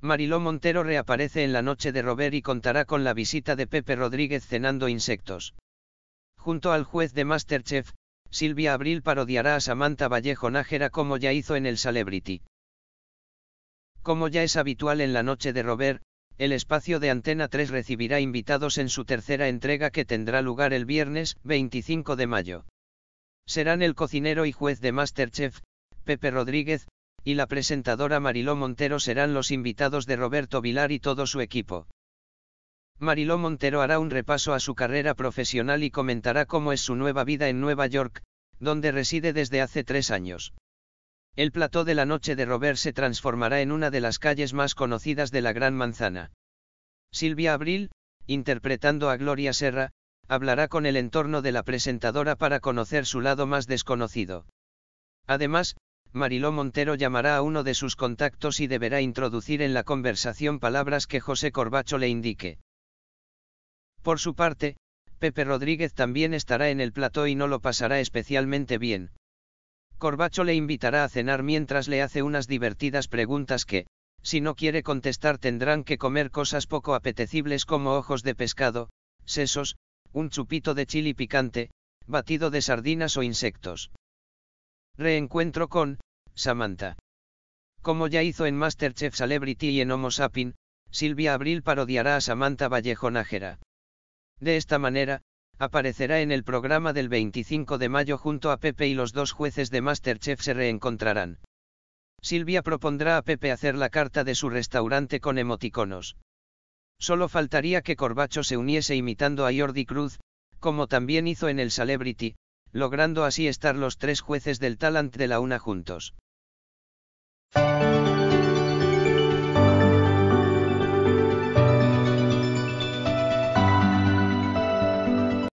Mariló Montero reaparece en la noche de Robert y contará con la visita de Pepe Rodríguez cenando insectos. Junto al juez de Masterchef, Silvia Abril parodiará a Samantha Vallejo Nájera como ya hizo en el Celebrity. Como ya es habitual en la noche de Robert, el espacio de Antena 3 recibirá invitados en su tercera entrega que tendrá lugar el viernes 25 de mayo. Serán el cocinero y juez de Masterchef, Pepe Rodríguez, y la presentadora Mariló Montero serán los invitados de Roberto Vilar y todo su equipo. Mariló Montero hará un repaso a su carrera profesional y comentará cómo es su nueva vida en Nueva York, donde reside desde hace tres años. El plató de la noche de Robert se transformará en una de las calles más conocidas de la Gran Manzana. Silvia Abril, interpretando a Gloria Serra, hablará con el entorno de la presentadora para conocer su lado más desconocido. Además, Mariló Montero llamará a uno de sus contactos y deberá introducir en la conversación palabras que José Corbacho le indique. Por su parte, Pepe Rodríguez también estará en el plató y no lo pasará especialmente bien. Corbacho le invitará a cenar mientras le hace unas divertidas preguntas que, si no quiere contestar tendrán que comer cosas poco apetecibles como ojos de pescado, sesos, un chupito de chili picante, batido de sardinas o insectos. Reencuentro con, Samantha. Como ya hizo en Masterchef Celebrity y en Homo Sapin, Silvia Abril parodiará a Samantha Vallejo Nájera. De esta manera, aparecerá en el programa del 25 de mayo junto a Pepe y los dos jueces de Masterchef se reencontrarán. Silvia propondrá a Pepe hacer la carta de su restaurante con emoticonos. Solo faltaría que Corbacho se uniese imitando a Jordi Cruz, como también hizo en el Celebrity, logrando así estar los tres jueces del talent de la una juntos.